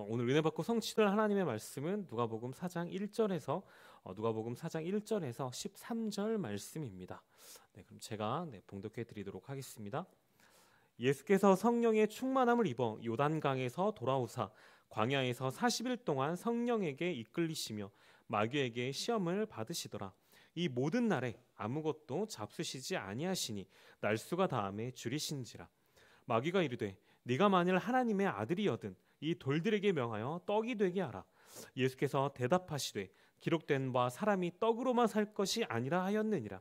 어, 오늘 은혜 받고 성취될 하나님의 말씀은 누가복음 4장 1절에서 어, 누가복음 4장 1절에서 13절 말씀입니다. 네, 그럼 제가 네, 봉독해 드리도록 하겠습니다. 예수께서 성령의 충만함을 입어 요단강에서 돌아오사 광야에서 40일 동안 성령에게 이끌리시며 마귀에게 시험을 받으시더라. 이 모든 날에 아무것도 잡수시지 아니하시니 날수가 다음에 줄이신지라. 마귀가 이르되 네가 만일 하나님의 아들이여든 이 돌들에게 명하여 떡이 되게 하라. 예수께서 대답하시되 기록된 바 사람이 떡으로만 살 것이 아니라 하였느니라.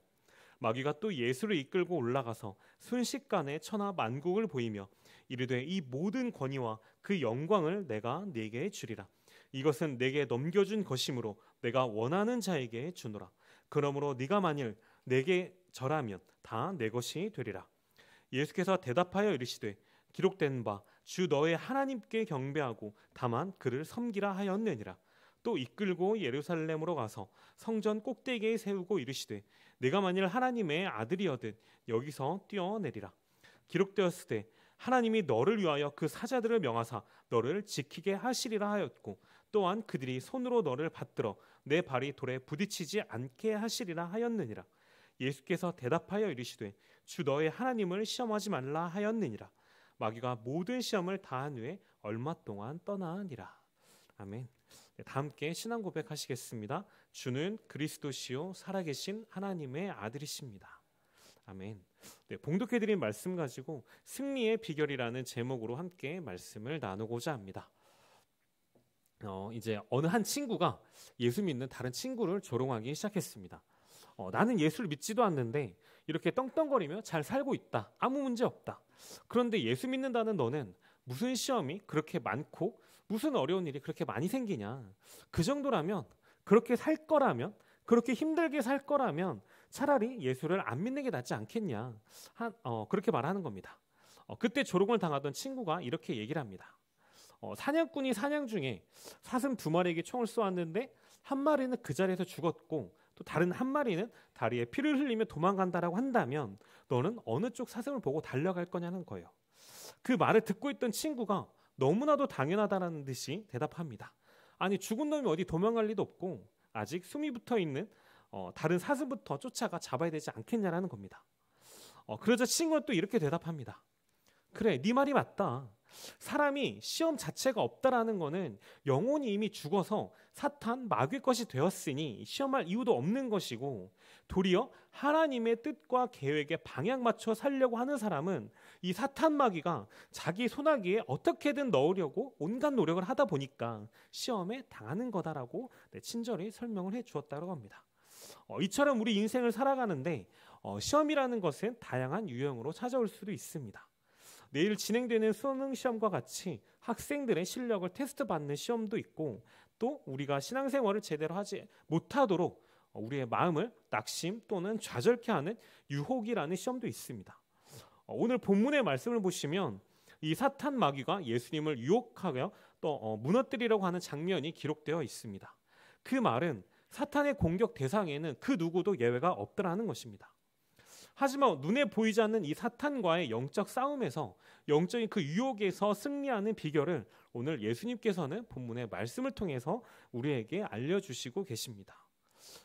마귀가 또 예수를 이끌고 올라가서 순식간에 천하 만국을 보이며 이르되 이 모든 권위와 그 영광을 내가 네게 주리라. 이것은 내게 넘겨준 것이므로 내가 원하는 자에게 주노라. 그러므로 네가 만일 내게 절하면 다 내 것이 되리라. 예수께서 대답하여 이르시되 기록된 바주 너의 하나님께 경배하고 다만 그를 섬기라 하였느니라. 또 이끌고 예루살렘으로 가서 성전 꼭대기에 세우고 이르시되 내가 만일 하나님의 아들이어든 여기서 뛰어내리라. 기록되었을 때 하나님이 너를 위하여 그 사자들을 명하사 너를 지키게 하시리라 하였고 또한 그들이 손으로 너를 받들어 내 발이 돌에 부딪히지 않게 하시리라 하였느니라 예수께서 대답하여 이르시되 주 너의 하나님을 시험하지 말라 하였느니라 마귀가 모든 시험을 다한 후에 얼마 동안 떠나니라. 아멘. 네, 다 함께 신앙 고백하시겠습니다. 주는 그리스도시요 살아계신 하나님의 아들이십니다. 아멘. 네, 봉독해드린 말씀 가지고 승리의 비결이라는 제목으로 함께 말씀을 나누고자 합니다. 어, 이제 어느 한 친구가 예수 믿는 다른 친구를 조롱하기 시작했습니다. 어, 나는 예수를 믿지도 않는데 이렇게 떵떵거리며 잘 살고 있다. 아무 문제 없다. 그런데 예수 믿는다는 너는 무슨 시험이 그렇게 많고 무슨 어려운 일이 그렇게 많이 생기냐. 그 정도라면 그렇게 살 거라면 그렇게 힘들게 살 거라면 차라리 예수를 안 믿는 게 낫지 않겠냐. 한, 어, 그렇게 말하는 겁니다. 어, 그때 조롱을 당하던 친구가 이렇게 얘기를 합니다. 어, 사냥꾼이 사냥 중에 사슴 두 마리에게 총을 쏘았는데 한 마리는 그 자리에서 죽었고 또 다른 한 마리는 다리에 피를 흘리며 도망간다라고 한다면 너는 어느 쪽 사슴을 보고 달려갈 거냐는 거예요. 그 말을 듣고 있던 친구가 너무나도 당연하다라는 듯이 대답합니다. 아니 죽은 놈이 어디 도망갈 리도 없고 아직 숨이 붙어 있는 어, 다른 사슴부터 쫓아가 잡아야 되지 않겠냐라는 겁니다. 어, 그러자 친구는 또 이렇게 대답합니다. 그래, 네 말이 맞다. 사람이 시험 자체가 없다라는 것은 영혼이 이미 죽어서 사탄 마귀 것이 되었으니 시험할 이유도 없는 것이고 도리어 하나님의 뜻과 계획에 방향 맞춰 살려고 하는 사람은 이 사탄 마귀가 자기 소나기에 어떻게든 넣으려고 온갖 노력을 하다 보니까 시험에 당하는 거다라고 친절히 설명을 해 주었다고 합니다. 어, 이처럼 우리 인생을 살아가는데 어, 시험이라는 것은 다양한 유형으로 찾아올 수도 있습니다. 내일 진행되는 수능 시험과 같이 학생들의 실력을 테스트 받는 시험도 있고 또 우리가 신앙생활을 제대로 하지 못하도록 우리의 마음을 낙심 또는 좌절케 하는 유혹이라는 시험도 있습니다. 어, 오늘 본문의 말씀을 보시면 이 사탄 마귀가 예수님을 유혹하여 또 어, 무너뜨리려고 하는 장면이 기록되어 있습니다. 그 말은 사탄의 공격 대상에는 그 누구도 예외가 없더라는 것입니다. 하지만 눈에 보이지 않는 이 사탄과의 영적 싸움에서 영적인 그 유혹에서 승리하는 비결을 오늘 예수님께서는 본문의 말씀을 통해서 우리에게 알려주시고 계십니다.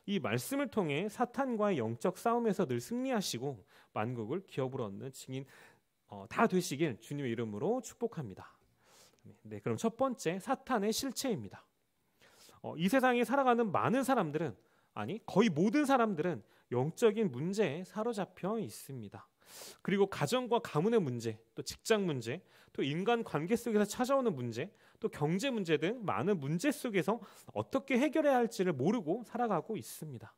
이 말씀을 통해 사탄과의 영적 싸움에서 늘 승리하시고 만국을 기업으로 얻는 증인 어, 다 되시길 주님의 이름으로 축복합니다. 네, 그럼 첫 번째 사탄의 실체입니다. 어, 이 세상에 살아가는 많은 사람들은 아니 거의 모든 사람들은 영적인 문제에 사로잡혀 있습니다. 그리고 가정과 가문의 문제, 또 직장 문제, 또 인간 관계 속에서 찾아오는 문제, 또 경제 문제 등 많은 문제 속에서 어떻게 해결해야 할지를 모르고 살아가고 있습니다.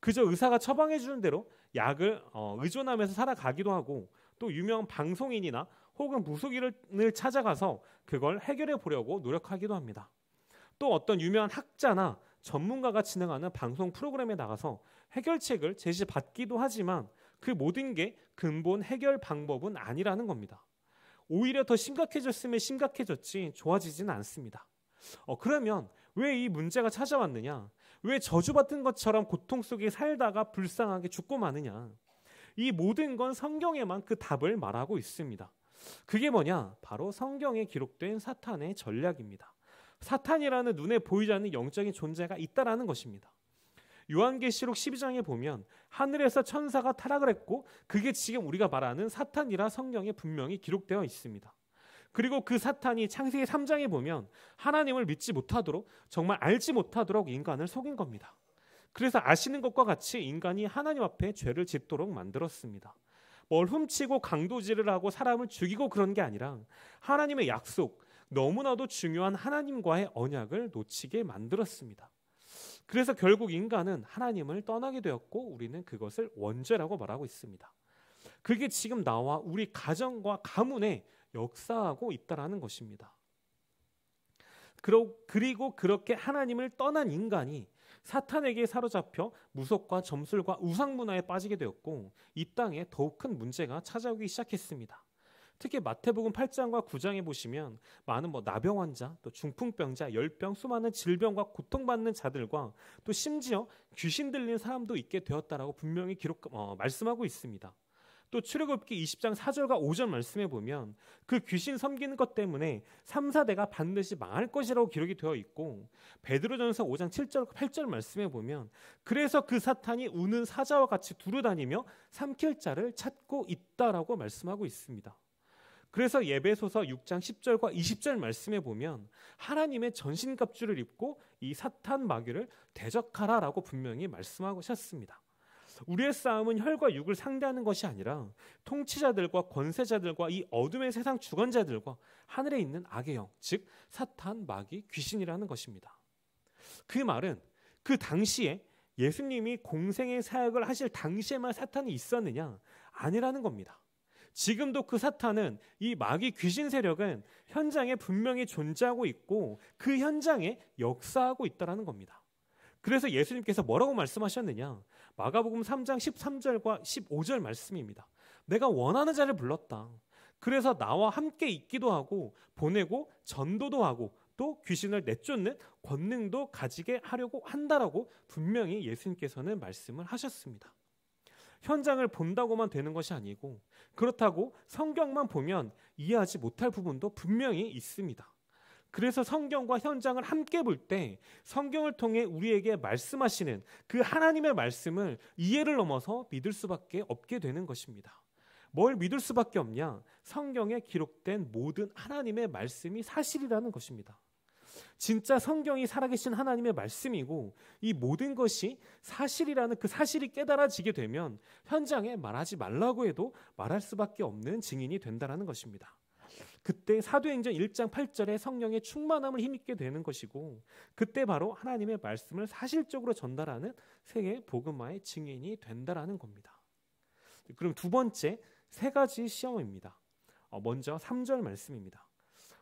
그저 의사가 처방해 주는 대로 약을 어, 의존하면서 살아가기도 하고 또 유명 방송인이나 혹은 무속인을 찾아가서 그걸 해결해 보려고 노력하기도 합니다. 또 어떤 유명한 학자나 전문가가 진행하는 방송 프로그램에 나가서 해결책을 제시받기도 하지만 그 모든 게 근본 해결 방법은 아니라는 겁니다. 오히려 더심각해졌으면 심각해졌지 좋아지진 않습니다. 어, 그러면 왜 이 문제가 찾아왔느냐? 왜 저주받은 것처럼 고통 속에 살다가 불쌍하게 죽고 마느냐? 이 모든 건 성경에만 그 답을 말하고 있습니다. 그게 뭐냐? 바로 성경에 기록된 사탄의 전략입니다. 사탄이라는 눈에 보이지 않는 영적인 존재가 있다라는 것입니다. 요한계시록 12장에 보면 하늘에서 천사가 타락을 했고 그게 지금 우리가 말하는 사탄이라 성경에 분명히 기록되어 있습니다. 그리고 그 사탄이 창세기 3장에 보면 하나님을 믿지 못하도록 정말 알지 못하도록 인간을 속인 겁니다. 그래서 아시는 것과 같이 인간이 하나님 앞에 죄를 짓도록 만들었습니다. 뭘 훔치고 강도질을 하고 사람을 죽이고 그런 게 아니라 하나님의 약속, 너무나도 중요한 하나님과의 언약을 놓치게 만들었습니다. 그래서 결국 인간은 하나님을 떠나게 되었고 우리는 그것을 원죄라고 말하고 있습니다. 그게 지금 나와 우리 가정과 가문에 역사하고 있다라는 것입니다. 그리고 그렇게 하나님을 떠난 인간이 사탄에게 사로잡혀 무속과 점술과 우상 문화에 빠지게 되었고 이 땅에 더욱 큰 문제가 찾아오기 시작했습니다. 특히 마태복음 8장과 9장에 보시면 많은 뭐 나병 환자, 또 중풍병자, 열병, 수많은 질병과 고통받는 자들과 또 심지어 귀신 들린 사람도 있게 되었다라고 분명히 기록 어, 말씀하고 있습니다. 또 출애굽기 20장 4절과 5절 말씀에 보면 그 귀신 섬기는 것 때문에 3, 4대가 반드시 망할 것이라고 기록이 되어 있고 베드로전서 5장 7절 8절 말씀에 보면 그래서 그 사탄이 우는 사자와 같이 두루 다니며 삼킬 자를 찾고 있다라고 말씀하고 있습니다. 그래서 예배소서 6장 10절과 20절 말씀에 보면 하나님의 전신갑주를 입고 이 사탄 마귀를 대적하라라고 분명히 말씀하셨습니다. 우리의 싸움은 혈과 육을 상대하는 것이 아니라 통치자들과 권세자들과 이 어둠의 세상 주관자들과 하늘에 있는 악의 영, 즉 사탄, 마귀, 귀신이라는 것입니다. 그 말은 그 당시에 예수님이 공생의 사역을 하실 당시에만 사탄이 있었느냐? 아니라는 겁니다. 지금도 그 사탄은 이 마귀 귀신 세력은 현장에 분명히 존재하고 있고 그 현장에 역사하고 있다라는 겁니다. 그래서 예수님께서 뭐라고 말씀하셨느냐? 마가복음 3장 13절과 15절 말씀입니다. 내가 원하는 자를 불렀다. 그래서 나와 함께 있기도 하고 보내고 전도도 하고 또 귀신을 내쫓는 권능도 가지게 하려고 한다라고 분명히 예수님께서는 말씀을 하셨습니다. 현장을 본다고만 되는 것이 아니고 그렇다고 성경만 보면 이해하지 못할 부분도 분명히 있습니다. 그래서 성경과 현장을 함께 볼 때 성경을 통해 우리에게 말씀하시는 그 하나님의 말씀을 이해를 넘어서 믿을 수밖에 없게 되는 것입니다. 뭘 믿을 수밖에 없냐? 성경에 기록된 모든 하나님의 말씀이 사실이라는 것입니다. 진짜 성경이 살아계신 하나님의 말씀이고 이 모든 것이 사실이라는 그 사실이 깨달아지게 되면 현장에 말하지 말라고 해도 말할 수밖에 없는 증인이 된다라는 것입니다. 그때 사도행전 1장 8절에 성령의 충만함을 힘입게 되는 것이고 그때 바로 하나님의 말씀을 사실적으로 전달하는 세계 복음화의 증인이 된다라는 겁니다. 그럼 두 번째 세 가지 시험입니다. 어, 먼저 3절 말씀입니다.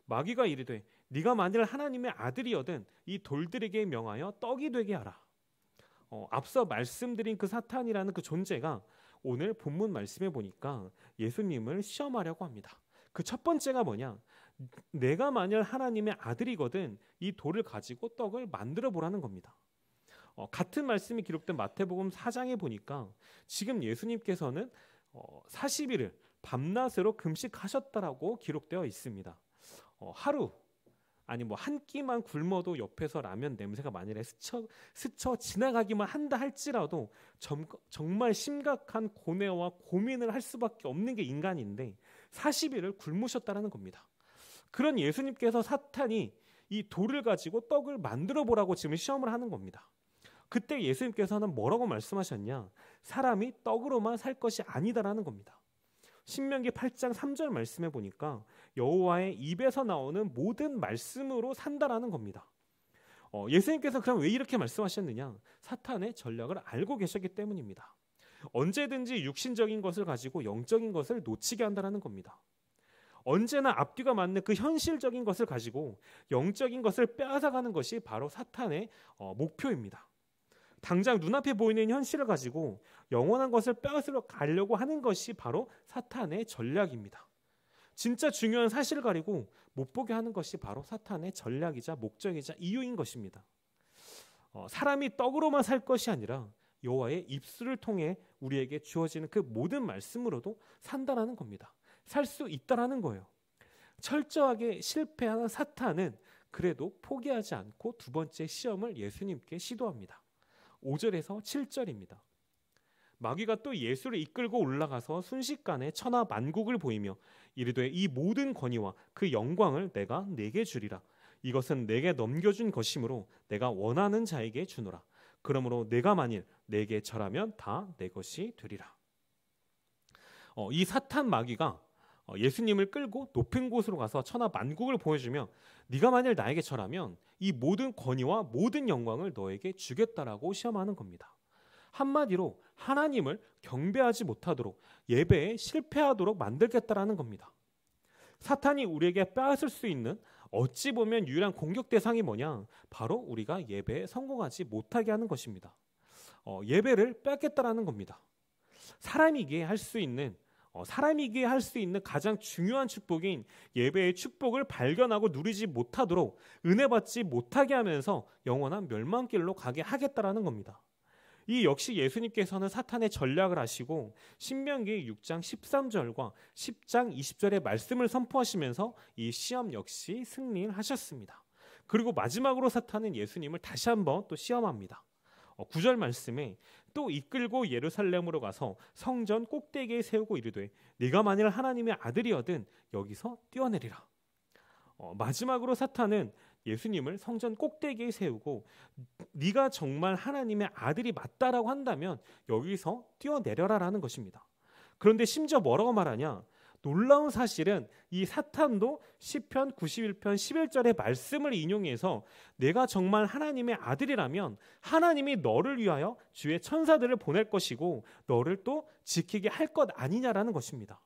마귀가 이르되 네가 만일 하나님의 아들이여든 이 돌들에게 명하여 떡이 되게 하라. 어, 앞서 말씀드린 그 사탄이라는 그 존재가 오늘 본문 말씀에 보니까 예수님을 시험하려고 합니다. 그 첫 번째가 뭐냐? 내가 만일 하나님의 아들이거든 이 돌을 가지고 떡을 만들어 보라는 겁니다. 어, 같은 말씀이 기록된 마태복음 4장에 보니까 지금 예수님께서는 어, 40일을 밤낮으로 금식하셨다라고 기록되어 있습니다. 어, 하루 아니 뭐 한 끼만 굶어도 옆에서 라면 냄새가 만일에 스쳐 스쳐 지나가기만 한다 할지라도 점, 정말 심각한 고뇌와 고민을 할 수밖에 없는 게 인간인데 40일을 굶으셨다라는 겁니다. 그런 예수님께서 사탄이 이 돌을 가지고 떡을 만들어 보라고 지금 시험을 하는 겁니다. 그때 예수님께서는 뭐라고 말씀하셨냐? 사람이 떡으로만 살 것이 아니다라는 겁니다. 신명기 8장 3절 말씀해 보니까 여호와의 입에서 나오는 모든 말씀으로 산다라는 겁니다. 어, 예수님께서 그럼 왜 이렇게 말씀하셨느냐? 사탄의 전략을 알고 계셨기 때문입니다. 언제든지 육신적인 것을 가지고 영적인 것을 놓치게 한다라는 겁니다. 언제나 앞뒤가 맞는 그 현실적인 것을 가지고 영적인 것을 빼앗아가는 것이 바로 사탄의 어, 목표입니다. 당장 눈앞에 보이는 현실을 가지고 영원한 것을 빼앗으러 가려고 하는 것이 바로 사탄의 전략입니다. 진짜 중요한 사실을 가리고 못 보게 하는 것이 바로 사탄의 전략이자 목적이자 이유인 것입니다. 어, 사람이 떡으로만 살 것이 아니라 여호와의 입술을 통해 우리에게 주어지는 그 모든 말씀으로도 산다라는 겁니다. 살 수 있다라는 거예요. 철저하게 실패하는 사탄은 그래도 포기하지 않고 두 번째 시험을 예수님께 시도합니다. 5절에서 7절입니다. 마귀가 또 예수를 이끌고 올라가서 순식간에 천하 만국을 보이며 이르되 이 모든 권위와 그 영광을 내가 내게 주리라 이것은 내게 넘겨준 것이므로 내가 원하는 자에게 주노라 그러므로 내가 만일 내게 절하면 다 내 것이 되리라 어, 이 사탄 마귀가 어, 예수님을 끌고 높은 곳으로 가서 천하 만국을 보여주며 네가 만일 나에게 절하면 이 모든 권위와 모든 영광을 너에게 주겠다라고 시험하는 겁니다. 한마디로 하나님을 경배하지 못하도록 예배에 실패하도록 만들겠다라는 겁니다. 사탄이 우리에게 빼앗을 수 있는 어찌 보면 유일한 공격 대상이 뭐냐? 바로 우리가 예배에 성공하지 못하게 하는 것입니다. 어, 예배를 뺏겠다라는 겁니다. 사람이게할 수 있는 어, 사람이기에 할수 있는 가장 중요한 축복인 예배의 축복을 발견하고 누리지 못하도록 은혜 받지 못하게 하면서 영원한 멸망길로 가게 하겠다라는 겁니다. 이 역시 예수님께서는 사탄의 전략을 아시고 신명기 6장 13절과 10장 20절의 말씀을 선포하시면서 이 시험 역시 승리를 하셨습니다. 그리고 마지막으로 사탄은 예수님을 다시 한번 또 시험합니다. 어, 구절 말씀에 또 이끌고 예루살렘으로 가서 성전 꼭대기에 세우고 이르되 네가 만일 하나님의 아들이어든 여기서 뛰어내리라. 어, 마지막으로 사탄은 예수님을 성전 꼭대기에 세우고 네가 정말 하나님의 아들이 맞다라고 한다면 여기서 뛰어내려라라는 것입니다. 그런데 심지어 뭐라고 말하냐? 놀라운 사실은 이 사탄도 시편 91편 11절의 말씀을 인용해서 내가 정말 하나님의 아들이라면 하나님이 너를 위하여 주의 천사들을 보낼 것이고 너를 또 지키게 할 것 아니냐라는 것입니다.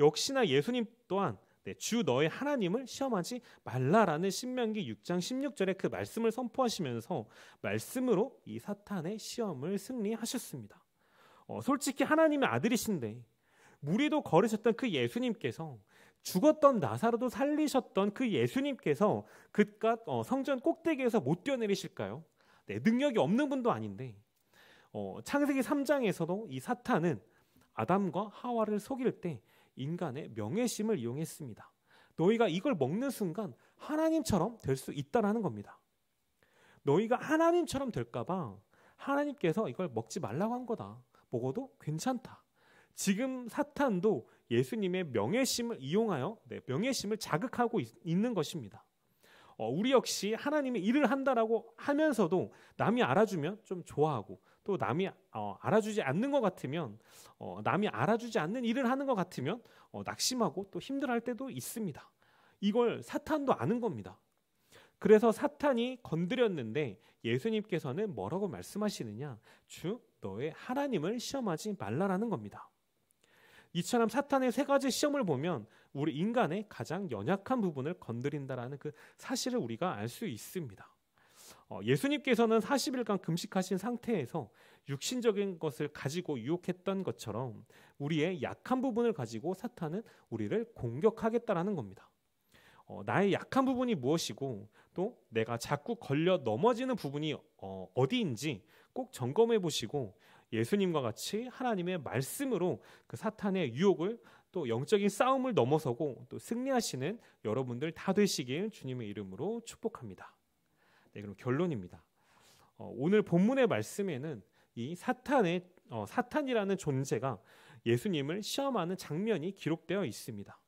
역시나 예수님 또한 네, 주 너의 하나님을 시험하지 말라라는 신명기 6장 1 6절에그 말씀을 선포하시면서 말씀으로 이 사탄의 시험을 승리하셨습니다. 어, 솔직히 하나님의 아들이신데 무리도 걸으셨던 그 예수님께서 죽었던 나사로도 살리셨던 그 예수님께서 그깟 어, 성전 꼭대기에서 못 뛰어내리실까요? 네, 능력이 없는 분도 아닌데 어, 창세기 3장에서도 이 사탄은 아담과 하와를 속일 때 인간의 명예심을 이용했습니다. 너희가 이걸 먹는 순간 하나님처럼 될 수 있다라는 겁니다. 너희가 하나님처럼 될까봐 하나님께서 이걸 먹지 말라고 한 거다. 먹어도 괜찮다. 지금 사탄도 예수님의 명예심을 이용하여 네, 명예심을 자극하고 있, 는 것입니다. 어, 우리 역시 하나님의 일을 한다라고 하면서도 남이 알아주면 좀 좋아하고 또 남이 어, 알아주지 않는 것 같으면 어, 남이 알아주지 않는 일을 하는 것 같으면 어, 낙심하고 또 힘들할 때도 있습니다. 이걸 사탄도 아는 겁니다. 그래서 사탄이 건드렸는데 예수님께서는 뭐라고 말씀하시느냐? 주 너의 하나님을 시험하지 말라라는 겁니다. 이처럼 사탄의 세 가지 시험을 보면 우리 인간의 가장 연약한 부분을 건드린다라는 그 사실을 우리가 알 수 있습니다. 어, 예수님께서는 40일간 금식하신 상태에서 육신적인 것을 가지고 유혹했던 것처럼 우리의 약한 부분을 가지고 사탄은 우리를 공격하겠다라는 겁니다. 어, 나의 약한 부분이 무엇이고 또 내가 자꾸 걸려 넘어지는 부분이 어, 어디인지 꼭 점검해 보시고 예수님과 같이 하나님의 말씀으로 그 사탄의 유혹을 또 영적인 싸움을 넘어서고 또 승리하시는 여러분들 다 되시길 주님의 이름으로 축복합니다. 네, 그럼 결론입니다. 어, 오늘 본문의 말씀에는 이 사탄의 어, 사탄이라는 존재가 예수님을 시험하는 장면이 기록되어 있습니다.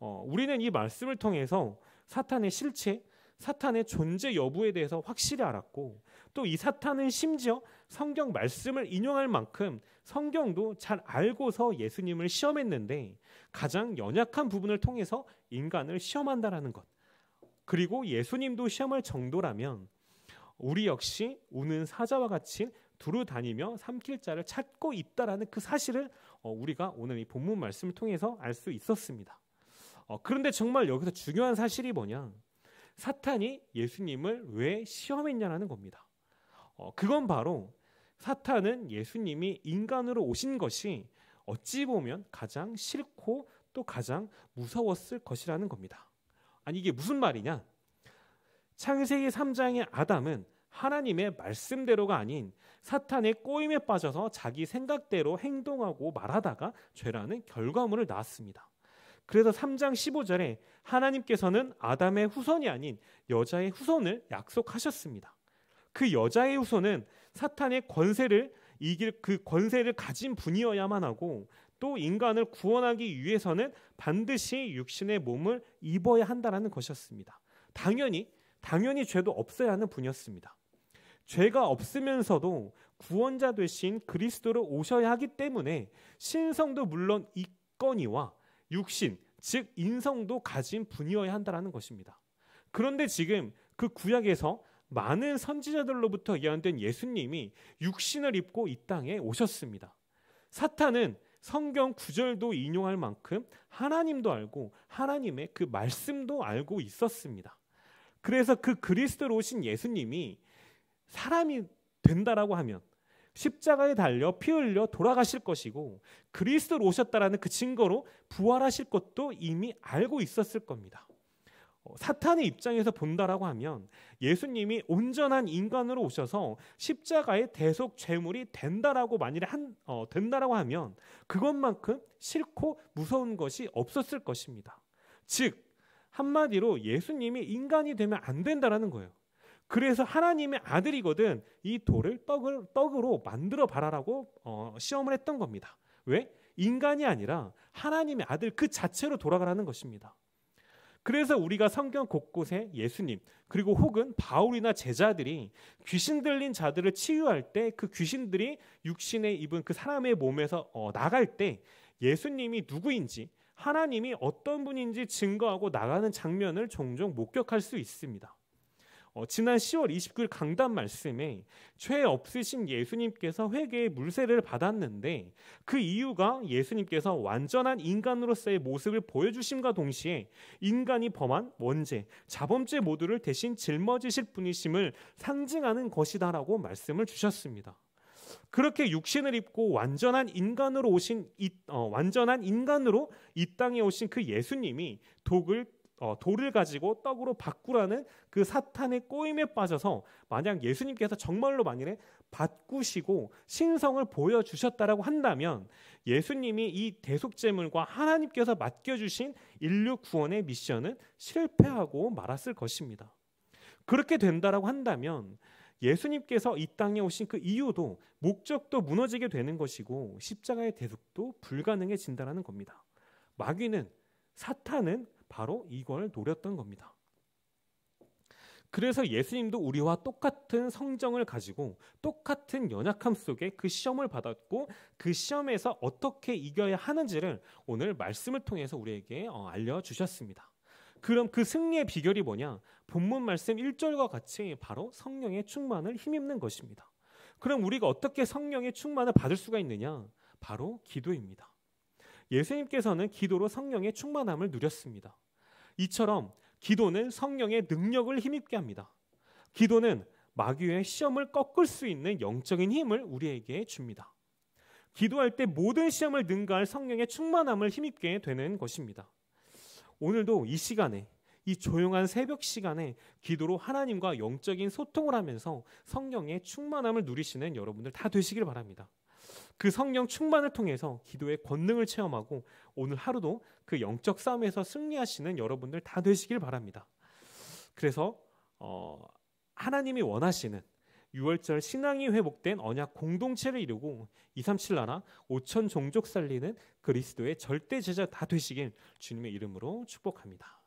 어, 우리는 이 말씀을 통해서 사탄의 실체, 사탄의 존재 여부에 대해서 확실히 알았고 또 이 사탄은 심지어 성경 말씀을 인용할 만큼 성경도 잘 알고서 예수님을 시험했는데 가장 연약한 부분을 통해서 인간을 시험한다라는 것. 그리고 예수님도 시험할 정도라면 우리 역시 우는 사자와 같이 두루 다니며 삼킬 자를 찾고 있다라는 그 사실을 어, 우리가 오늘 이 본문 말씀을 통해서 알 수 있었습니다. 어, 그런데 정말 여기서 중요한 사실이 뭐냐? 사탄이 예수님을 왜 시험했냐라는 겁니다. 어, 그건 바로 사탄은 예수님이 인간으로 오신 것이 어찌 보면 가장 싫고 또 가장 무서웠을 것이라는 겁니다. 아니 이게 무슨 말이냐? 창세기 3장의 아담은 하나님의 말씀대로가 아닌 사탄의 꼬임에 빠져서 자기 생각대로 행동하고 말하다가 죄라는 결과물을 낳았습니다. 그래서 3장 15절에 하나님께서는 아담의 후손이 아닌 여자의 후손을 약속하셨습니다. 그 여자의 후손은 사탄의 권세를 이길 그 권세를 가진 분이어야만 하고 또 인간을 구원하기 위해서는 반드시 육신의 몸을 입어야 한다라는 것이었습니다. 당연히 당연히 죄도 없어야 하는 분이었습니다. 죄가 없으면서도 구원자 되신 그리스도로 오셔야 하기 때문에 신성도 물론 있거니와 육신, 즉 인성도 가진 분이어야 한다라는 것입니다. 그런데 지금 그 구약에서 많은 선지자들로부터 예언된 예수님이 육신을 입고 이 땅에 오셨습니다. 사탄은 성경 구절도 인용할 만큼 하나님도 알고 하나님의 그 말씀도 알고 있었습니다. 그래서 그 그리스도로 오신 예수님이 사람이 된다라고 하면 십자가에 달려 피 흘려 돌아가실 것이고 그리스도로 오셨다라는 그 증거로 부활하실 것도 이미 알고 있었을 겁니다. 어, 사탄의 입장에서 본다라고 하면 예수님이 온전한 인간으로 오셔서 십자가의 대속 죄물이 된다라고 만일에 한 어, 된다라고 하면 그것만큼 싫고 무서운 것이 없었을 것입니다. 즉 한마디로 예수님이 인간이 되면 안 된다라는 거예요. 그래서 하나님의 아들이거든 이 돌을 떡을, 떡으로 만들어 봐라라고 어, 시험을 했던 겁니다. 왜? 인간이 아니라 하나님의 아들 그 자체로 돌아가라는 것입니다. 그래서 우리가 성경 곳곳에 예수님 그리고 혹은 바울이나 제자들이 귀신 들린 자들을 치유할 때 그 귀신들이 육신에 입은 그 사람의 몸에서 어, 나갈 때 예수님이 누구인지 하나님이 어떤 분인지 증거하고 나가는 장면을 종종 목격할 수 있습니다. 어, 지난 10월 29일 강단 말씀에 죄 없으신 예수님께서 회개의 물세를 받았는데 그 이유가 예수님께서 완전한 인간으로서의 모습을 보여주심과 동시에 인간이 범한 원죄, 자범죄 모두를 대신 짊어지실 분이심을 상징하는 것이다라고 말씀을 주셨습니다. 그렇게 육신을 입고 완전한 인간으로 오신 이, 어, 완전한 인간으로 이 땅에 오신 그 예수님이 독을 어, 돌을 가지고 떡으로 바꾸라는 그 사탄의 꼬임에 빠져서 만약 예수님께서 정말로 만일에 바꾸시고 신성을 보여주셨다라고 한다면 예수님이 이 대속제물과 하나님께서 맡겨주신 인류 구원의 미션은 실패하고 말았을 것입니다. 그렇게 된다라고 한다면 예수님께서 이 땅에 오신 그 이유도 목적도 무너지게 되는 것이고 십자가의 대속도 불가능해진다라는 겁니다. 마귀는 사탄은 바로 이걸 노렸던 겁니다. 그래서 예수님도 우리와 똑같은 성정을 가지고 똑같은 연약함 속에 그 시험을 받았고 그 시험에서 어떻게 이겨야 하는지를 오늘 말씀을 통해서 우리에게 어, 알려주셨습니다. 그럼 그 승리의 비결이 뭐냐? 본문 말씀 1절과 같이 바로 성령의 충만을 힘입는 것입니다. 그럼 우리가 어떻게 성령의 충만을 받을 수가 있느냐? 바로 기도입니다. 예수님께서는 기도로 성령의 충만함을 누렸습니다. 이처럼 기도는 성령의 능력을 힘입게 합니다. 기도는 마귀의 시험을 꺾을 수 있는 영적인 힘을 우리에게 줍니다. 기도할 때 모든 시험을 능가할 성령의 충만함을 힘입게 되는 것입니다. 오늘도 이 시간에 이 조용한 새벽 시간에 기도로 하나님과 영적인 소통을 하면서 성령의 충만함을 누리시는 여러분들 다 되시길 바랍니다. 그 성령 충만을 통해서 기도의 권능을 체험하고 오늘 하루도 그 영적 싸움에서 승리하시는 여러분들 다 되시길 바랍니다. 그래서 어, 하나님이 원하시는 6월절 신앙이 회복된 언약 공동체를 이루고 237 나라 5천 종족 살리는 그리스도의 절대 제자 다 되시길 주님의 이름으로 축복합니다.